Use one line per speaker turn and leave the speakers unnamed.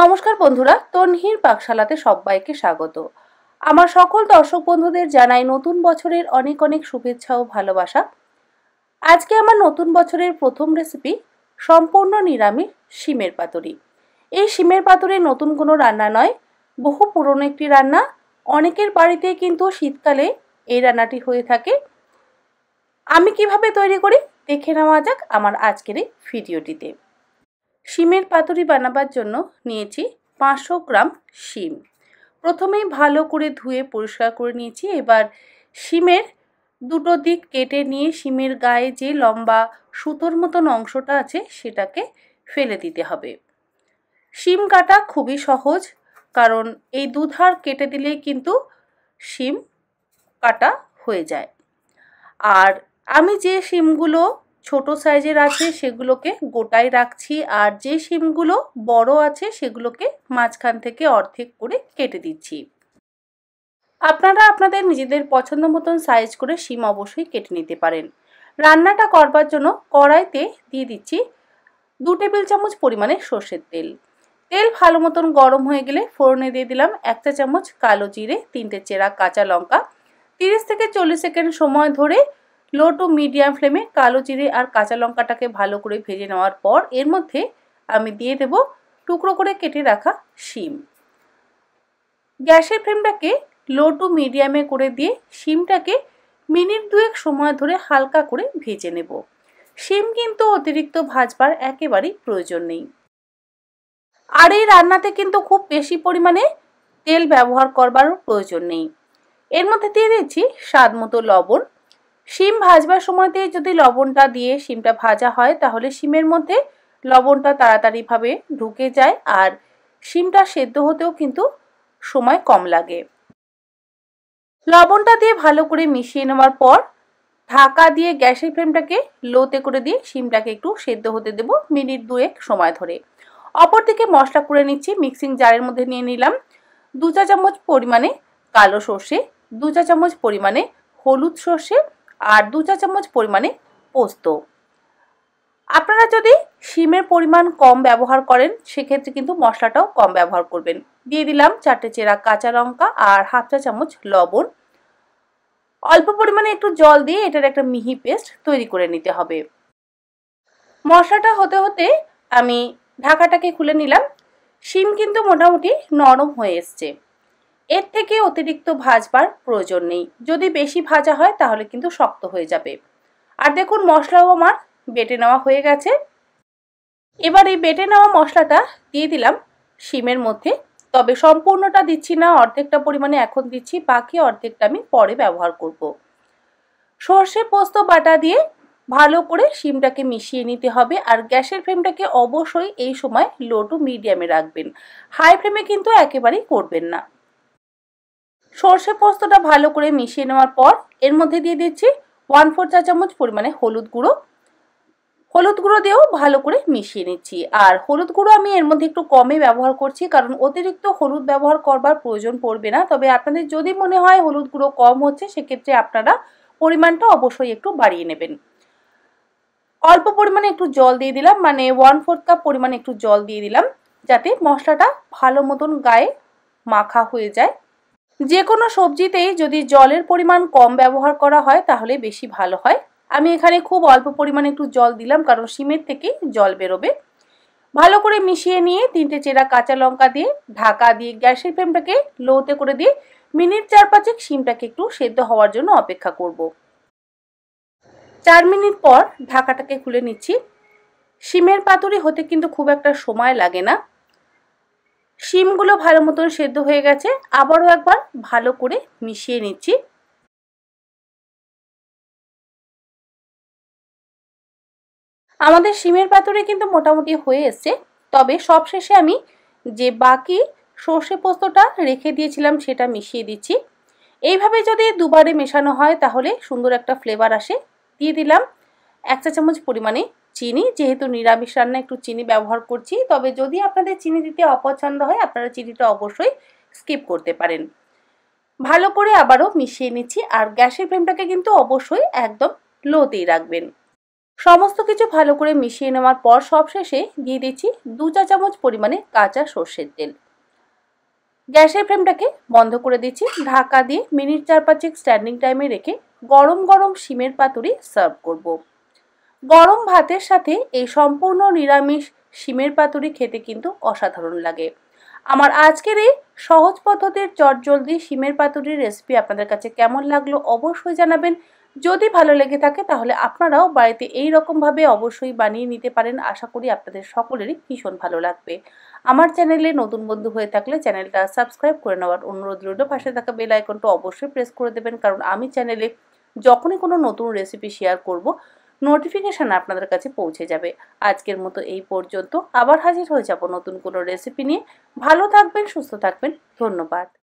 নমস্কার বন্ধুরা তনহির পাকশালাতে সবাইকে স্বাগত আমার সকল দর্শক বন্ধুদের জানাই নতুন বছরের অনেক অনেক শুভেচ্ছা ও ভালোবাসা আজকে আমার নতুন বছরের প্রথম রেসিপি সম্পূর্ণ নিরামিষ শিমের পাতুরি এই শিমের পাতুরি নতুন কোনো রান্না নয় বহু পুরনো একটি রান্না অনেকের বাড়িতে কিন্তু শীতকালে এই রান্নাটি হয়ে থাকে আমি কিভাবে তৈরি করি দেখে নেওয়া যাক আমার আজকের এই ভিডিওটিতে শিমের পাতুরি বানাবার জন্য নিয়েছি পাঁচশো গ্রাম শিম প্রথমে ভালো করে ধুয়ে পরিষ্কার করে নিয়েছি এবার শিমের দুটো দিক কেটে নিয়ে শিমের গায়ে যে লম্বা সুতোর মতন অংশটা আছে সেটাকে ফেলে দিতে হবে শিম কাটা খুবই সহজ কারণ এই দুধার কেটে দিলেই কিন্তু শিম কাটা হয়ে যায় আর আমি যে শিমগুলো ছোট সাইজের আছে সেগুলোকে গোটায় রাখছি আর যে শিমগুলো বড় আছে সেগুলোকে মাঝখান থেকে অর্ধেক করে কেটে দিচ্ছি আপনারা আপনাদের নিজেদের পছন্দ মতন সাইজ করে শিম অবশ্যই কেটে নিতে পারেন রান্নাটা করবার জন্য কড়াইতে দিয়ে দিচ্ছি দু টেবিল চামচ পরিমাণে সর্ষের তেল তেল ভালো মতন গরম হয়ে গেলে ফোড়নে দিয়ে দিলাম একটা চামচ কালো জিরে তিনটে চেরা কাঁচা লঙ্কা তিরিশ থেকে চল্লিশ সেকেন্ড সময় ধরে লো টু মিডিয়াম ফ্লেমে কালো জিরে আর কাঁচা লঙ্কাটাকে ভালো করে ভেজে নেওয়ার পর এর মধ্যে আমি দিয়ে দেব টুকরো করে কেটে রাখা শিম গ্যাসের ফ্লেমটাকে লো টু মিডিয়ামে করে দিয়ে শিমটাকে মিনিট দুয়েক সময় ধরে হালকা করে ভেজে নেব শিম কিন্তু অতিরিক্ত ভাজবার একেবারেই প্রয়োজন নেই আর এই রান্নাতে কিন্তু খুব বেশি পরিমাণে তেল ব্যবহার করবারও প্রয়োজন নেই এর মধ্যে দিয়ে দিচ্ছি স্বাদ মতো লবণ শিম ভাজবার সময়তে যদি লবণটা দিয়ে শিমটা ভাজা হয় তাহলে শিমের মধ্যে লবণটা তাড়াতাড়িভাবে ঢুকে যায় আর শিমটা সেদ্ধ হতেও কিন্তু সময় কম লাগে লবণটা দিয়ে ভালো করে মিশিয়ে নেওয়ার পর ঢাকা দিয়ে গ্যাসের ফ্লেমটাকে লোতে করে দিয়ে শিমটাকে একটু সেদ্ধ হতে দেব মিনিট দুয়েক সময় ধরে অপরদিকে মশলা করে নিচ্ছি মিক্সিং জারের মধ্যে নিয়ে নিলাম দু চা চামচ পরিমাণে কালো সর্ষে দু চা চামচ পরিমাণে হলুদ সর্ষে আর দু চা চামচ পরিমাণে পোস্ত আপনারা যদি শিমের পরিমাণ কম ব্যবহার করেন সেক্ষেত্রে কিন্তু মশলাটাও কম ব্যবহার করবেন দিয়ে দিলাম চারটে চেরা কাঁচা লঙ্কা আর হাফ চা চামচ লবণ অল্প পরিমাণে একটু জল দিয়ে এটার একটা মিহি পেস্ট তৈরি করে নিতে হবে মশলাটা হতে হতে আমি ঢাকাটাকে খুলে নিলাম শিম কিন্তু মোটামুটি নরম হয়ে এসছে এর থেকে অতিরিক্ত ভাজবার প্রয়োজন নেই যদি বেশি ভাজা হয় তাহলে কিন্তু শক্ত হয়ে যাবে আর দেখুন মশলাও আমার বেটে নেওয়া হয়ে গেছে এবার এই বেটে নেওয়া মশলাটা দিয়ে দিলাম শিমের মধ্যে তবে সম্পূর্ণটা দিচ্ছি না অর্ধেকটা পরিমাণে এখন দিচ্ছি বাকি অর্ধেকটা আমি পরে ব্যবহার করব। সর্ষে পোস্ত বাটা দিয়ে ভালো করে শিমটাকে মিশিয়ে নিতে হবে আর গ্যাসের ফ্লেমটাকে অবশ্যই এই সময় লো টু মিডিয়ামে রাখবেন হাই ফ্লেমে কিন্তু একেবারেই করবেন না সর্ষে পোস্তটা ভালো করে মিশিয়ে নেওয়ার পর এর মধ্যে দিয়ে দিচ্ছি ওয়ান ফোর চা চামচ পরিমাণে হলুদ গুঁড়ো হলুদ গুঁড়ো দিয়েও ভালো করে মিশিয়ে নিচ্ছি আর হলুদ গুঁড়ো আমি এর মধ্যে একটু কমে ব্যবহার করছি কারণ অতিরিক্ত হলুদ ব্যবহার করবার প্রয়োজন পড়বে না তবে আপনাদের যদি মনে হয় হলুদ গুঁড়ো কম হচ্ছে সেক্ষেত্রে আপনারা পরিমাণটা অবশ্যই একটু বাড়িয়ে নেবেন অল্প পরিমাণে একটু জল দিয়ে দিলাম মানে ওয়ান ফোর্থ কাপ পরিমাণে একটু জল দিয়ে দিলাম যাতে মশলাটা ভালো মতন গায়ে মাখা হয়ে যায় যে কোনো সবজিতেই যদি জলের পরিমাণ কম ব্যবহার করা হয় তাহলে বেশি ভালো হয় আমি এখানে খুব অল্প পরিমাণে একটু জল দিলাম কারণ সিমের থেকে জল বেরোবে ভালো করে মিশিয়ে নিয়ে তিনটে চেরা কাঁচা লঙ্কা দিয়ে ঢাকা দিয়ে গ্যাসের ফ্লেমটাকে লোতে করে দিয়ে মিনিট চার পাঁচেক সিমটাকে একটু সেদ্ধ হওয়ার জন্য অপেক্ষা করব। চার মিনিট পর ঢাকাটাকে খুলে নিচ্ছি সিমের পাতুরি হতে কিন্তু খুব একটা সময় লাগে না শিমগুলো ভালো মতন সেদ্ধ হয়ে গেছে আবারও একবার ভালো করে মিশিয়ে নিচ্ছি আমাদের শিমের পাতুরি কিন্তু মোটামুটি হয়ে এসছে তবে সবশেষে আমি যে বাকি সর্ষে পোস্তটা রেখে দিয়েছিলাম সেটা মিশিয়ে দিচ্ছি এইভাবে যদি দুবারে মেশানো হয় তাহলে সুন্দর একটা ফ্লেভার আসে দিয়ে দিলাম এক চা চামচ পরিমাণে চিনি যেহেতু নিরামিষ রান্না একটু চিনি ব্যবহার করছি তবে যদি আপনাদের চিনি দিতে অপছন্দ হয় আপনারা চিনিটা অবশ্যই স্কিপ করতে পারেন ভালো করে আবারও মিশিয়ে নিচ্ছি আর গ্যাসের ফ্লেমটাকে কিন্তু অবশ্যই একদম লোতেই রাখবেন সমস্ত কিছু ভালো করে মিশিয়ে নেওয়ার পর সবশেষে দিয়ে দিচ্ছি দু চা চামচ পরিমাণে কাঁচা সর্ষের তেল গ্যাসের ফ্লেমটাকে বন্ধ করে দিচ্ছি ঢাকা দিয়ে মিনিট চার পাঁচেক স্ট্যান্ডিং টাইমে রেখে গরম গরম শিমের পাতুরি সার্ভ করবো গরম ভাতের সাথে এই সম্পূর্ণ নিরামিষ শিমের পাতুরি খেতে কিন্তু অসাধারণ লাগে
আমার আজকের
এই সহজ পদ্ধতির চটজলদি শিমের পাতুরির রেসিপি আপনাদের কাছে কেমন লাগলো অবশ্যই জানাবেন যদি ভালো লেগে থাকে তাহলে আপনারাও বাড়িতে এই রকমভাবে অবশ্যই বানিয়ে নিতে পারেন আশা করি আপনাদের সকলেরই ভীষণ ভালো লাগবে আমার চ্যানেলে নতুন বন্ধু হয়ে থাকলে চ্যানেলটা সাবস্ক্রাইব করে নেওয়ার অনুরোধ রইল পাশে থাকা বেল আইকনটা অবশ্যই প্রেস করে দেবেন কারণ আমি চ্যানেলে যখনই কোনো নতুন রেসিপি শেয়ার করব নোটিফিকেশান আপনাদের কাছে পৌঁছে যাবে আজকের মতো এই পর্যন্ত আবার হাজির হয়ে যাব নতুন কোনো রেসিপি নিয়ে ভালো থাকবেন সুস্থ থাকবেন ধন্যবাদ